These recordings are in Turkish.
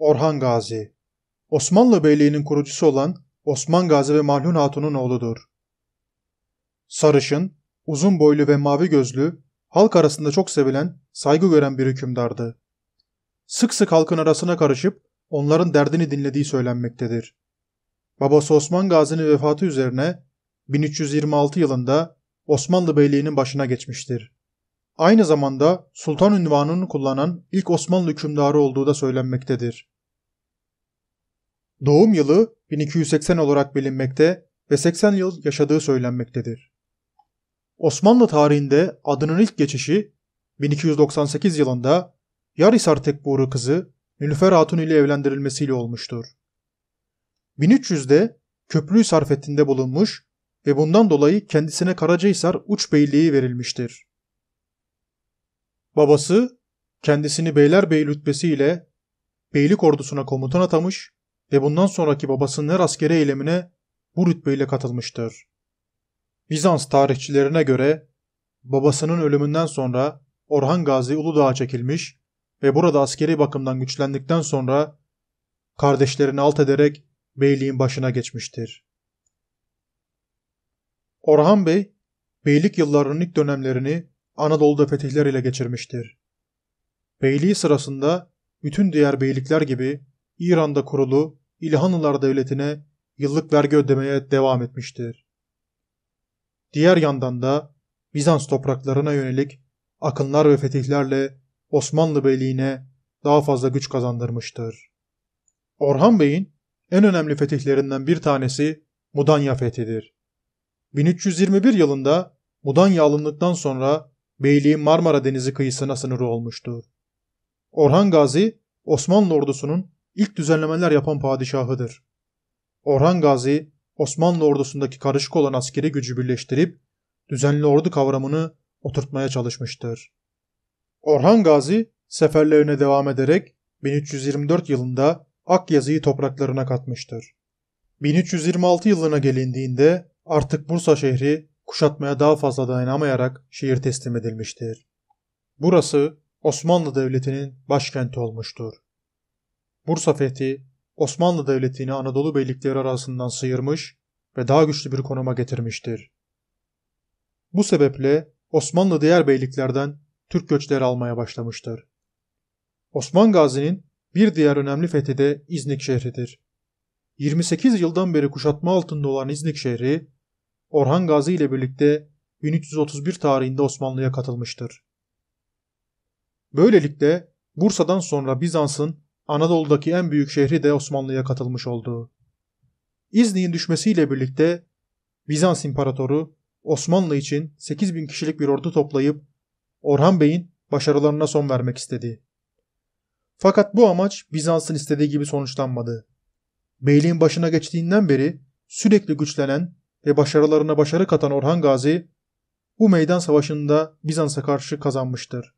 Orhan Gazi. Osmanlı Beyliği'nin kurucusu olan Osman Gazi ve Mahlun Hatun'un oğludur. Sarışın, uzun boylu ve mavi gözlü, halk arasında çok sevilen, saygı gören bir hükümdardı. Sık sık halkın arasına karışıp onların derdini dinlediği söylenmektedir. Babası Osman Gazi'nin vefatı üzerine 1326 yılında Osmanlı Beyliği'nin başına geçmiştir aynı zamanda sultan ünvanını kullanan ilk Osmanlı hükümdarı olduğu da söylenmektedir. Doğum yılı 1280 olarak bilinmekte ve 80 yıl yaşadığı söylenmektedir. Osmanlı tarihinde adının ilk geçişi 1298 yılında Yarisar Tekburu kızı Nülüfer Hatun ile evlendirilmesiyle olmuştur. 1300'de Köprülü Sarfettin'de bulunmuş ve bundan dolayı kendisine Karacahisar Uç Beyliği verilmiştir. Babası kendisini Beylerbeyi lütbesiyle beylik ordusuna komutan atamış ve bundan sonraki babasının her askeri eylemine bu rütbeyle katılmıştır. Bizans tarihçilerine göre babasının ölümünden sonra Orhan Gazi Uludağ'a çekilmiş ve burada askeri bakımdan güçlendikten sonra kardeşlerini alt ederek beyliğin başına geçmiştir. Orhan Bey, beylik yıllarının ilk dönemlerini Anadolu'da fetihler ile geçirmiştir. Beyliği sırasında bütün diğer beylikler gibi İran'da kurulu İlhanlılar Devleti'ne yıllık vergi ödemeye devam etmiştir. Diğer yandan da Bizans topraklarına yönelik akınlar ve fetihlerle Osmanlı Beyliği'ne daha fazla güç kazandırmıştır. Orhan Bey'in en önemli fetihlerinden bir tanesi Mudanya fethidir. 1321 yılında Mudanya alındıktan sonra Beyliği Marmara Denizi kıyısına sınırı olmuştu. Orhan Gazi, Osmanlı ordusunun ilk düzenlemeler yapan padişahıdır. Orhan Gazi, Osmanlı ordusundaki karışık olan askeri gücü birleştirip düzenli ordu kavramını oturtmaya çalışmıştır. Orhan Gazi seferlerine devam ederek 1324 yılında Akyazı'yı topraklarına katmıştır. 1326 yılına gelindiğinde artık Bursa şehri kuşatmaya daha fazla dayanamayarak şehir teslim edilmiştir. Burası Osmanlı Devleti'nin başkenti olmuştur. Bursa fethi Osmanlı Devleti'ni Anadolu beylikleri arasından sıyırmış ve daha güçlü bir konuma getirmiştir. Bu sebeple Osmanlı diğer beyliklerden Türk göçleri almaya başlamıştır. Osman Gazi'nin bir diğer önemli fethi de İznik şehridir. 28 yıldan beri kuşatma altında olan İznik şehri Orhan Gazi ile birlikte 1331 tarihinde Osmanlı'ya katılmıştır. Böylelikle Bursa'dan sonra Bizans'ın Anadolu'daki en büyük şehri de Osmanlı'ya katılmış oldu. İznik'in düşmesiyle birlikte Bizans İmparatoru Osmanlı için 8 bin kişilik bir ordu toplayıp Orhan Bey'in başarılarına son vermek istedi. Fakat bu amaç Bizans'ın istediği gibi sonuçlanmadı. Beyliğin başına geçtiğinden beri sürekli güçlenen ve başarılarına başarı katan Orhan Gazi, bu meydan savaşında Bizans'a karşı kazanmıştır.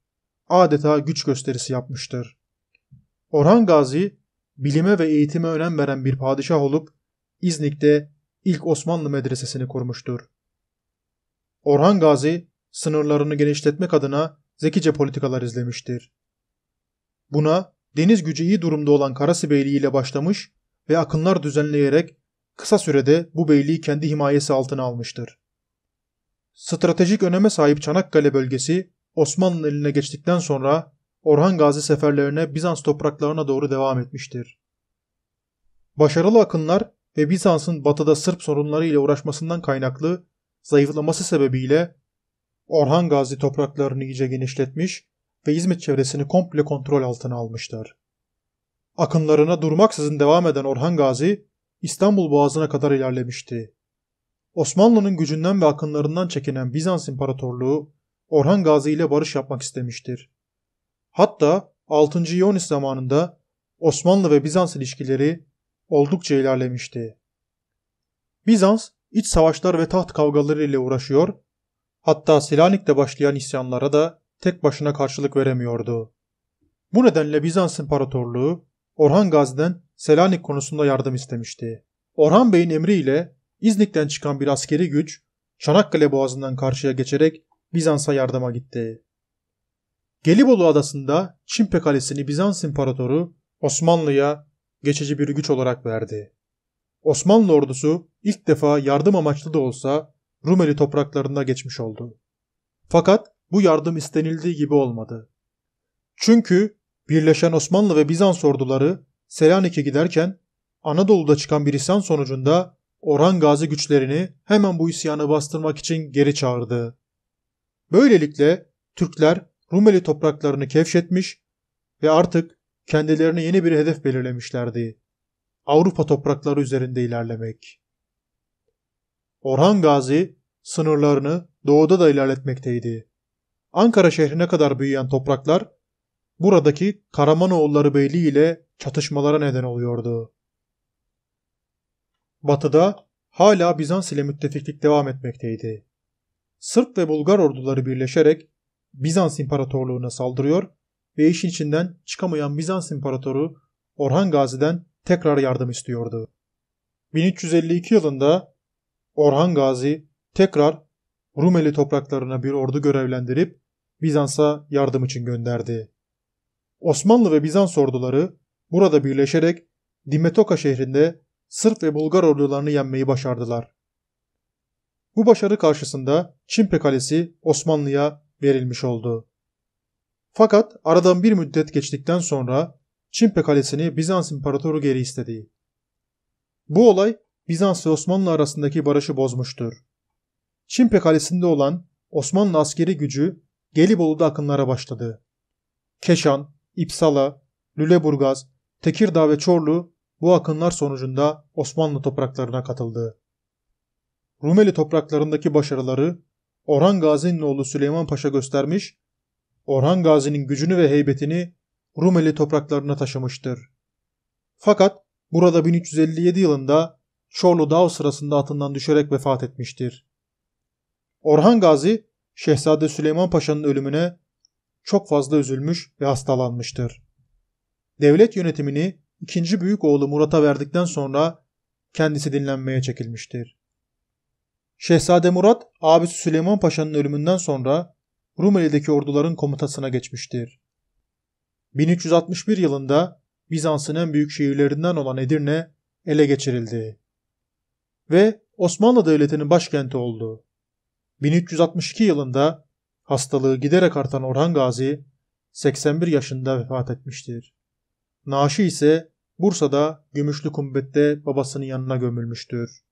Adeta güç gösterisi yapmıştır. Orhan Gazi, bilime ve eğitime önem veren bir padişah olup, İznik'te ilk Osmanlı medresesini kurmuştur. Orhan Gazi, sınırlarını genişletmek adına zekice politikalar izlemiştir. Buna deniz gücü iyi durumda olan Karasibeyli ile başlamış ve akınlar düzenleyerek kısa sürede bu beyliği kendi himayesi altına almıştır. Stratejik öneme sahip Çanakkale bölgesi Osmanlı'nın eline geçtikten sonra Orhan Gazi seferlerine Bizans topraklarına doğru devam etmiştir. Başarılı akınlar ve Bizans'ın batıda Sırp sorunları ile uğraşmasından kaynaklı zayıflaması sebebiyle Orhan Gazi topraklarını iyice genişletmiş ve İzmit çevresini komple kontrol altına almıştır. Akınlarına durmaksızın devam eden Orhan Gazi, İstanbul Boğazı'na kadar ilerlemişti. Osmanlı'nın gücünden ve akınlarından çekinen Bizans İmparatorluğu Orhan Gazi ile barış yapmak istemiştir. Hatta 6. Ionis zamanında Osmanlı ve Bizans ilişkileri oldukça ilerlemişti. Bizans iç savaşlar ve taht kavgaları ile uğraşıyor, hatta Selanik'te başlayan isyanlara da tek başına karşılık veremiyordu. Bu nedenle Bizans İmparatorluğu Orhan Gazi'den Selanik konusunda yardım istemişti. Orhan Bey'in emriyle İznik'ten çıkan bir askeri güç Çanakkale Boğazı'ndan karşıya geçerek Bizans'a yardıma gitti. Gelibolu adasında Çimpe Kalesi'ni Bizans İmparatoru Osmanlı'ya geçici bir güç olarak verdi. Osmanlı ordusu ilk defa yardım amaçlı da olsa Rumeli topraklarında geçmiş oldu. Fakat bu yardım istenildiği gibi olmadı. Çünkü Birleşen Osmanlı ve Bizans orduları Selanik'e giderken Anadolu'da çıkan bir isyan sonucunda Orhan Gazi güçlerini hemen bu isyanı bastırmak için geri çağırdı. Böylelikle Türkler Rumeli topraklarını kevşetmiş ve artık kendilerine yeni bir hedef belirlemişlerdi. Avrupa toprakları üzerinde ilerlemek. Orhan Gazi sınırlarını doğuda da ilerletmekteydi. Ankara şehrine kadar büyüyen topraklar buradaki Karamanoğulları Beyliği ile çatışmalara neden oluyordu. Batıda hala Bizans ile müttefiklik devam etmekteydi. Sırp ve Bulgar orduları birleşerek Bizans İmparatorluğu'na saldırıyor ve işin içinden çıkamayan Bizans İmparatoru Orhan Gazi'den tekrar yardım istiyordu. 1352 yılında Orhan Gazi tekrar Rumeli topraklarına bir ordu görevlendirip Bizans'a yardım için gönderdi. Osmanlı ve Bizans orduları burada birleşerek Dimetoka şehrinde Sırf ve Bulgar ordularını yenmeyi başardılar. Bu başarı karşısında Çimpe Kalesi Osmanlı'ya verilmiş oldu. Fakat aradan bir müddet geçtikten sonra Çimpe Kalesi'ni Bizans İmparatoru geri istedi. Bu olay Bizans ve Osmanlı arasındaki barışı bozmuştur. Çimpe Kalesi'nde olan Osmanlı askeri gücü Gelibolu'da akınlara başladı. Keşan, İpsala, Lüleburgaz, Tekirdağ ve Çorlu bu akınlar sonucunda Osmanlı topraklarına katıldı. Rumeli topraklarındaki başarıları Orhan Gazi'nin oğlu Süleyman Paşa göstermiş, Orhan Gazi'nin gücünü ve heybetini Rumeli topraklarına taşımıştır. Fakat burada 1357 yılında Çorlu Dağı sırasında atından düşerek vefat etmiştir. Orhan Gazi, Şehzade Süleyman Paşa'nın ölümüne çok fazla üzülmüş ve hastalanmıştır. Devlet yönetimini ikinci büyük oğlu Murat'a verdikten sonra kendisi dinlenmeye çekilmiştir. Şehzade Murat, abisi Süleyman Paşa'nın ölümünden sonra Rumeli'deki orduların komutasına geçmiştir. 1361 yılında Bizans'ın en büyük şehirlerinden olan Edirne ele geçirildi ve Osmanlı Devleti'nin başkenti oldu. 1362 yılında Hastalığı giderek artan Orhan Gazi 81 yaşında vefat etmiştir. Naaşı ise Bursa'da Gümüşlü Kumbet'te babasının yanına gömülmüştür.